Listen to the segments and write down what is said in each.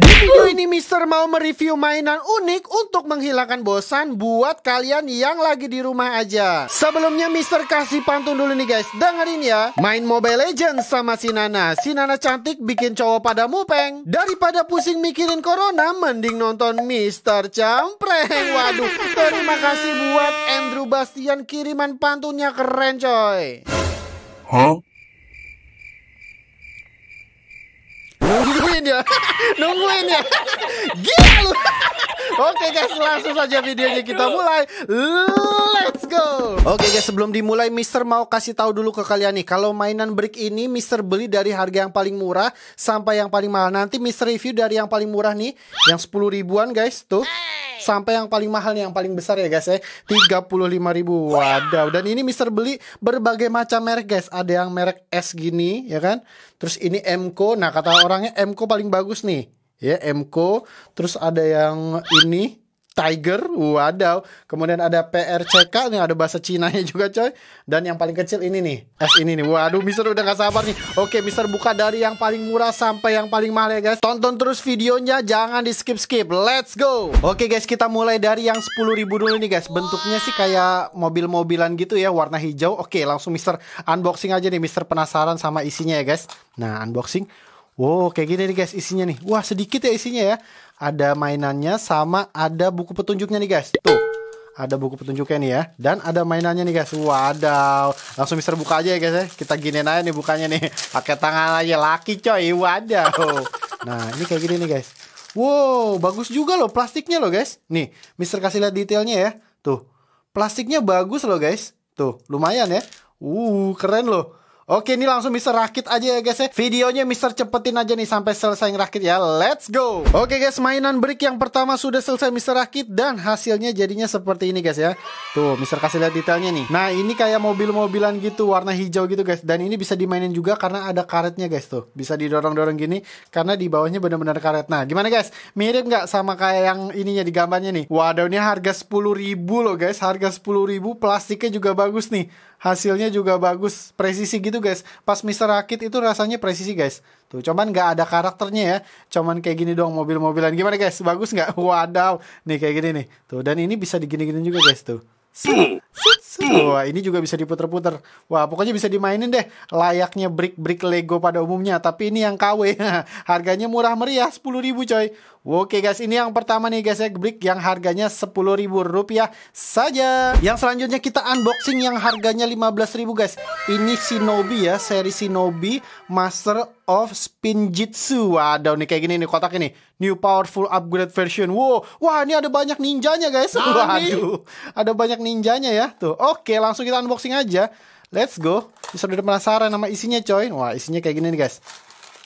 Di video ini Mister mau mereview mainan unik untuk menghilangkan bosan buat kalian yang lagi di rumah aja. Sebelumnya Mister kasih pantun dulu nih guys, dengerin ya. Main Mobile Legends sama si Nana. Si Nana cantik bikin cowok pada mupeng. Daripada pusing mikirin corona, mending nonton Mister Campreng. Waduh, terima kasih buat Andrew Bastian kiriman pantunnya keren coy. Huh? nungguin ya nungguin ya gila lu Oke guys, langsung saja videonya kita mulai. Let's go. Oke guys, sebelum dimulai Mister mau kasih tahu dulu ke kalian nih, kalau mainan brick ini Mister beli dari harga yang paling murah sampai yang paling mahal. Nanti Mister review dari yang paling murah nih, yang 10 ribuan guys, tuh sampai yang paling mahal nih yang paling besar ya guys ya lima ribu Wadaw dan ini Mister beli berbagai macam merek guys ada yang merek S gini ya kan terus ini Mco nah kata orangnya Mco paling bagus nih ya Mco terus ada yang ini Tiger, wadaw. Kemudian ada PRCK, ini ada bahasa Cina nya juga coy. Dan yang paling kecil ini nih, S ini nih. Waduh, Mister udah gak sabar nih. Oke, Mister buka dari yang paling murah sampai yang paling mahal ya guys. Tonton terus videonya, jangan di skip-skip. Let's go! Oke guys, kita mulai dari yang 10.000 ribu dulu nih guys. Bentuknya sih kayak mobil-mobilan gitu ya, warna hijau. Oke, langsung Mister unboxing aja nih. Mister penasaran sama isinya ya guys. Nah, unboxing. Wow, kayak gini nih guys isinya nih. Wah, sedikit ya isinya ya ada mainannya sama ada buku petunjuknya nih guys. Tuh, ada buku petunjuknya nih ya. Dan ada mainannya nih guys. Wadaw, langsung Mister buka aja ya guys ya. Kita giniin aja nih bukanya nih. Pakai tangan aja laki coy. Wadaw. Nah, ini kayak gini nih guys. Wow, bagus juga loh plastiknya loh guys. Nih, Mister kasih lihat detailnya ya. Tuh, plastiknya bagus loh guys. Tuh, lumayan ya. Uh, keren loh. Oke, ini langsung Mister rakit aja ya guys ya. Videonya Mister cepetin aja nih sampai selesai ngerakit ya. Let's go. Oke guys, mainan brick yang pertama sudah selesai Mister rakit dan hasilnya jadinya seperti ini guys ya. Tuh, Mister kasih lihat detailnya nih. Nah, ini kayak mobil-mobilan gitu warna hijau gitu guys. Dan ini bisa dimainin juga karena ada karetnya guys tuh. Bisa didorong-dorong gini karena di bawahnya benar-benar karet. Nah, gimana guys? Mirip nggak sama kayak yang ininya di gambarnya nih? Waduh, ini harga 10.000 loh guys. Harga 10.000 plastiknya juga bagus nih hasilnya juga bagus presisi gitu guys pas Mister Rakit itu rasanya presisi guys tuh cuman nggak ada karakternya ya cuman kayak gini dong mobil-mobilan gimana guys bagus nggak wadaw nih kayak gini nih tuh dan ini bisa digini-gini juga guys tuh sih Iya. Wah, ini juga bisa diputer-puter. Wah, pokoknya bisa dimainin deh. Layaknya brick-brick Lego pada umumnya, tapi ini yang KW. harganya murah meriah, 10 ribu coy. Oke guys, ini yang pertama nih guys ya, brick yang harganya 10 ribu rupiah saja. Yang selanjutnya kita unboxing yang harganya 15 ribu guys. Ini Shinobi ya, seri Shinobi Master of Jitsu. Wadaw nih kayak gini nih kotak ini. New Powerful Upgrade Version. Wow, wah ini ada banyak ninjanya guys. Nah, Waduh, ada banyak ninjanya ya. Tuh, oh Oke, langsung kita unboxing aja. Let's go. Bisa udah penasaran sama isinya, coy. Wah, isinya kayak gini nih, guys.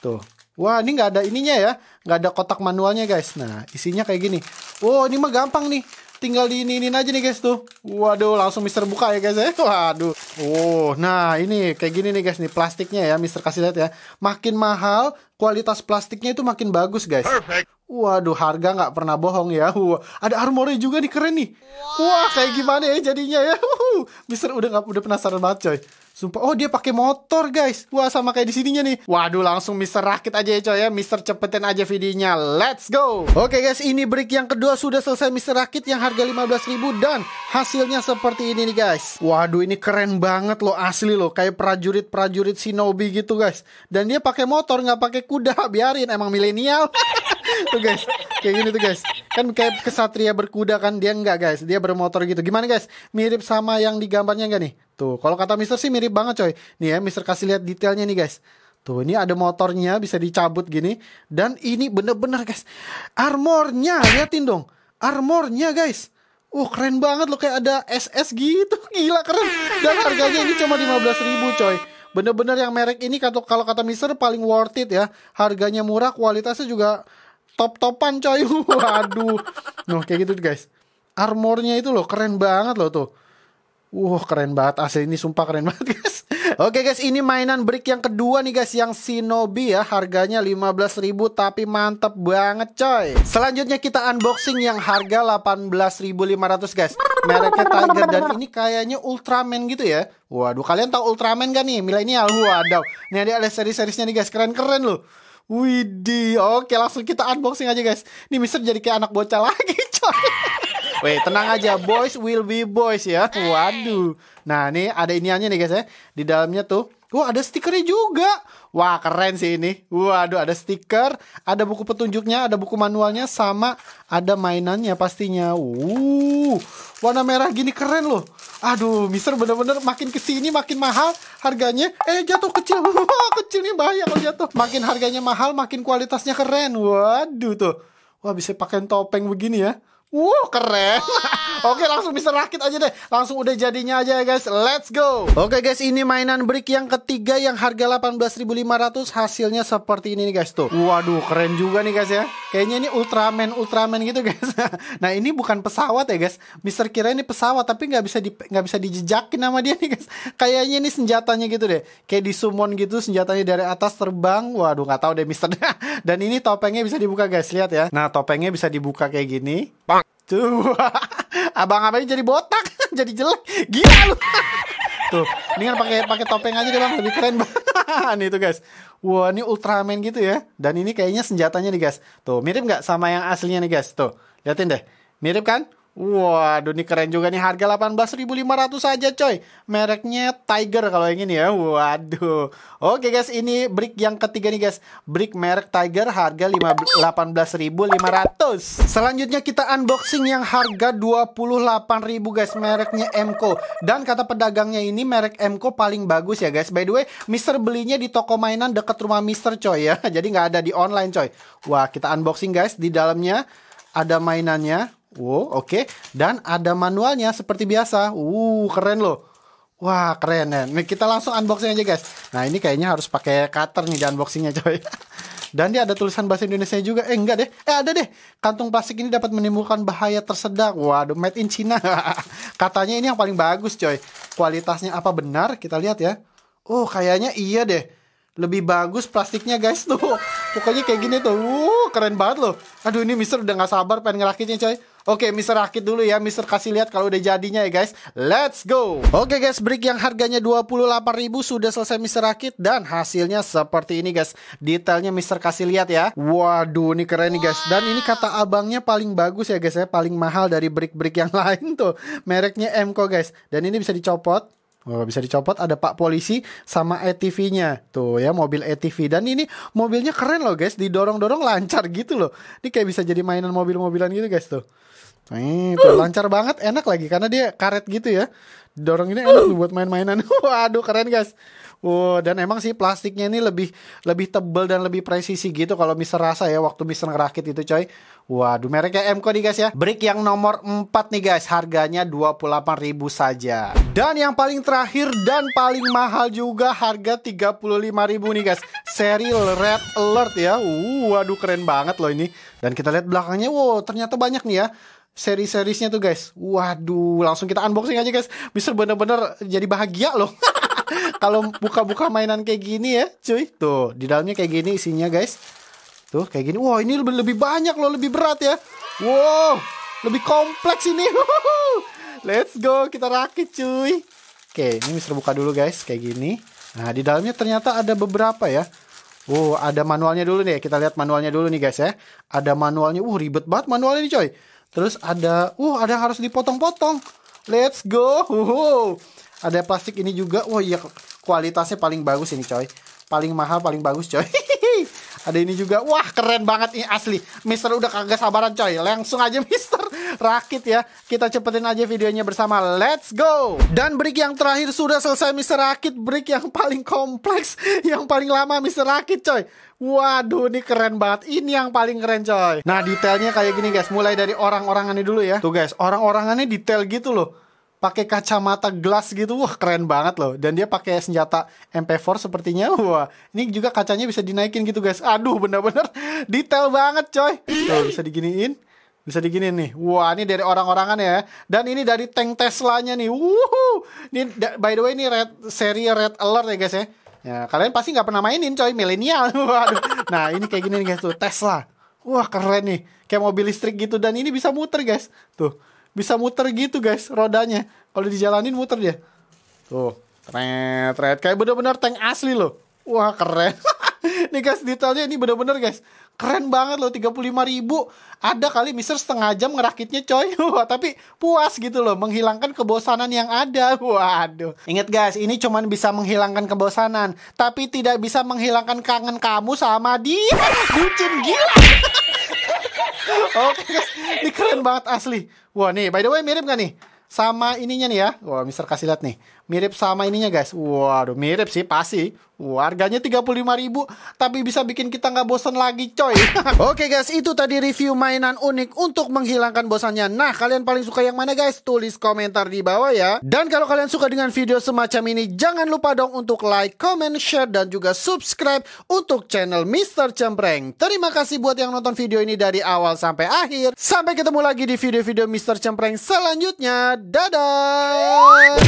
Tuh. Wah, ini nggak ada ininya ya. Nggak ada kotak manualnya, guys. Nah, isinya kayak gini. Wow, oh, ini mah gampang nih tinggal di ini ini aja nih guys tuh. Waduh, langsung Mister buka ya guys ya. Waduh. Oh, nah ini kayak gini nih guys nih plastiknya ya Mister kasih lihat ya. Makin mahal, kualitas plastiknya itu makin bagus guys. Perfect. Waduh, harga nggak pernah bohong ya. Wah, ada armornya juga nih keren nih. Wow. Wah, kayak gimana ya jadinya ya. Mister udah nggak udah penasaran banget coy. Sumpah, oh dia pakai motor guys. Wah sama kayak di sininya nih. Waduh langsung Mister rakit aja ya coy ya. Mister cepetin aja videonya. Let's go. Oke okay, guys, ini break yang kedua sudah selesai Mister rakit yang harga 15.000 dan hasilnya seperti ini nih guys. Waduh ini keren banget loh asli loh. Kayak prajurit-prajurit shinobi gitu guys. Dan dia pakai motor nggak pakai kuda. Biarin emang milenial. tuh guys, kayak gini tuh guys. Kan kayak kesatria berkuda kan dia nggak guys. Dia bermotor gitu. Gimana guys? Mirip sama yang di gambarnya gak nih? Tuh, kalau kata Mister sih mirip banget coy. Nih ya, Mister kasih lihat detailnya nih guys. Tuh, ini ada motornya bisa dicabut gini. Dan ini bener-bener guys. Armornya, liatin dong. Armornya guys. Uh, keren banget loh kayak ada SS gitu. Gila keren. Dan harganya ini cuma 15 ribu coy. Bener-bener yang merek ini kalau kata Mister paling worth it ya. Harganya murah, kualitasnya juga top-topan coy. Waduh. Nuh, kayak gitu guys. Armornya itu loh keren banget loh tuh Wuh keren banget AC ini sumpah keren banget guys Oke guys ini mainan brick yang kedua nih guys Yang Shinobi ya harganya ribu tapi mantep banget coy Selanjutnya kita unboxing yang harga 18.500 guys Mereknya Tiger dan ini kayaknya Ultraman gitu ya Waduh kalian tahu Ultraman gak kan nih milenial Waduh ini ada seri-serisnya nih guys keren-keren loh Widih oke langsung kita unboxing aja guys Ini mister jadi kayak anak bocah lagi coy Weh, tenang aja, boys will be boys ya. Waduh. Nah, ini ada iniannya nih guys ya. Di dalamnya tuh Wah ada stikernya juga Wah keren sih ini Waduh ada stiker Ada buku petunjuknya Ada buku manualnya Sama ada mainannya pastinya Uh, Warna merah gini keren loh Aduh mister bener-bener makin kesini makin mahal Harganya Eh jatuh kecil Wah kecil nih bahaya kalau jatuh Makin harganya mahal makin kualitasnya keren Waduh tuh Wah bisa pakai topeng begini ya Wow, keren. Wow. Oke, langsung bisa rakit aja deh. Langsung udah jadinya aja ya, guys. Let's go. Oke guys, ini mainan brick yang ketiga yang harga 18.500 hasilnya seperti ini nih guys tuh. Waduh, keren juga nih guys ya. Kayaknya ini Ultraman Ultraman gitu guys. nah, ini bukan pesawat ya guys. Mister kira ini pesawat tapi nggak bisa di nggak bisa dijejakin sama dia nih guys. Kayaknya ini senjatanya gitu deh. Kayak di summon gitu senjatanya dari atas terbang. Waduh, nggak tahu deh Mister. Dan ini topengnya bisa dibuka guys, lihat ya. Nah, topengnya bisa dibuka kayak gini. Bang Tuh, abang-abangnya jadi botak, jadi jelek. Gila lu. Tuh, mendingan pakai pakai topeng aja deh bang, lebih keren banget nih tuh guys. Wah, ini Ultraman gitu ya. Dan ini kayaknya senjatanya nih guys. Tuh, mirip nggak sama yang aslinya nih guys. Tuh, liatin deh. Mirip kan? Waduh, ini keren juga nih harga 18.500 saja coy. Mereknya Tiger kalau yang ini ya. Waduh. Oke guys, ini brick yang ketiga nih guys. Brick merek Tiger harga 18.500. Selanjutnya kita unboxing yang harga 28.000 guys mereknya Emco. Dan kata pedagangnya ini merek Emco paling bagus ya guys. By the way, Mister belinya di toko mainan dekat rumah Mister coy ya. Jadi nggak ada di online coy. Wah, kita unboxing guys di dalamnya ada mainannya Wow, oke. Okay. Dan ada manualnya seperti biasa. Uh, keren loh. Wah, keren. Ya. Nih kita langsung unboxing aja, guys. Nah, ini kayaknya harus pakai cutter nih di unboxingnya, coy. Dan dia ada tulisan bahasa Indonesia juga. Eh, enggak deh. Eh, ada deh. Kantung plastik ini dapat menimbulkan bahaya tersedak. Waduh, made in China. Katanya ini yang paling bagus, coy. Kualitasnya apa benar? Kita lihat ya. Oh, kayaknya iya deh lebih bagus plastiknya guys tuh pokoknya kayak gini tuh uh, keren banget loh aduh ini mister udah gak sabar pengen ngerakitnya coy Oke, Mister rakit dulu ya. Mister kasih lihat kalau udah jadinya ya, guys. Let's go. Oke, guys, break yang harganya 28.000 sudah selesai Mister rakit dan hasilnya seperti ini, guys. Detailnya Mister kasih lihat ya. Waduh, ini keren nih, guys. Dan ini kata abangnya paling bagus ya, guys. Ya, paling mahal dari break-break yang lain tuh. Mereknya Mko, guys. Dan ini bisa dicopot Oh, bisa dicopot ada Pak Polisi sama ATV-nya. Tuh ya mobil ATV dan ini mobilnya keren loh guys, didorong-dorong lancar gitu loh. Ini kayak bisa jadi mainan mobil-mobilan gitu guys tuh. Nih, uh. lancar banget, enak lagi karena dia karet gitu ya. Dorong ini enak buat main-mainan. Waduh, keren guys. Wow, dan emang sih plastiknya ini lebih lebih tebel dan lebih presisi gitu kalau Mister rasa ya waktu Mister ngerakit itu coy. Waduh, mereknya MCO nih guys ya. Brick yang nomor 4 nih guys, harganya 28.000 saja. Dan yang paling terakhir dan paling mahal juga harga 35.000 nih guys. Seri Red Alert ya. Uh, waduh keren banget loh ini. Dan kita lihat belakangnya, wow ternyata banyak nih ya seri-serisnya tuh guys. Waduh, langsung kita unboxing aja guys. Bisa bener-bener jadi bahagia loh. Kalau buka-buka mainan kayak gini ya, cuy. Tuh, di dalamnya kayak gini isinya guys. Tuh, kayak gini. wah ini lebih lebih banyak loh, lebih berat ya. Wow, lebih kompleks ini. Let's go, kita rakit cuy. Oke, ini Mister buka dulu guys, kayak gini. Nah, di dalamnya ternyata ada beberapa ya. Oh ada manualnya dulu nih. Kita lihat manualnya dulu nih guys ya. Ada manualnya. Uh, ribet banget manualnya nih coy. Terus ada, uh ada yang harus dipotong-potong. Let's go. Uhuh. Ada plastik ini juga. Wah, oh, iya kualitasnya paling bagus ini, coy. Paling mahal, paling bagus, coy. ada ini juga. Wah, keren banget ini asli. Mister udah kagak sabaran, coy. Langsung aja Mister rakit ya. Kita cepetin aja videonya bersama. Let's go. Dan break yang terakhir sudah selesai Mr. Rakit. Break yang paling kompleks, yang paling lama Mr. Rakit coy. Waduh, ini keren banget. Ini yang paling keren, coy. Nah, detailnya kayak gini, guys. Mulai dari orang-orangannya dulu ya. Tuh, guys, orang-orangannya detail gitu loh pakai kacamata gelas gitu wah keren banget loh dan dia pakai senjata MP4 sepertinya wah ini juga kacanya bisa dinaikin gitu guys aduh bener-bener detail banget coy tuh bisa diginiin bisa digini nih. Wah, ini dari orang-orangan ya. Dan ini dari tank Teslanya nih. Wuhu. Ini by the way ini red seri Red Alert ya guys ya. Ya, kalian pasti nggak pernah mainin coy milenial. Waduh. Nah, ini kayak gini nih guys tuh Tesla. Wah, keren nih. Kayak mobil listrik gitu dan ini bisa muter guys. Tuh. Bisa muter gitu guys rodanya. Kalau dijalanin muter dia. Tuh. Tret, tret. Kayak bener-bener tank asli loh. Wah, keren. nih guys detailnya ini bener-bener guys keren banget loh 35 ribu ada kali mister setengah jam ngerakitnya coy wah tapi puas gitu loh menghilangkan kebosanan yang ada waduh inget guys ini cuman bisa menghilangkan kebosanan tapi tidak bisa menghilangkan kangen kamu sama dia bucin gila Oke okay, guys, ini keren banget asli. Wah nih, by the way mirip gak nih? Sama ininya nih ya. Wah, Mister kasih lihat nih mirip sama ininya guys. Waduh, mirip sih pasti. Warganya harganya 35.000 tapi bisa bikin kita nggak bosan lagi, coy. Oke guys, itu tadi review mainan unik untuk menghilangkan bosannya. Nah, kalian paling suka yang mana guys? Tulis komentar di bawah ya. Dan kalau kalian suka dengan video semacam ini, jangan lupa dong untuk like, comment, share dan juga subscribe untuk channel Mr. Cempreng. Terima kasih buat yang nonton video ini dari awal sampai akhir. Sampai ketemu lagi di video-video Mr. Cempreng selanjutnya. Dadah.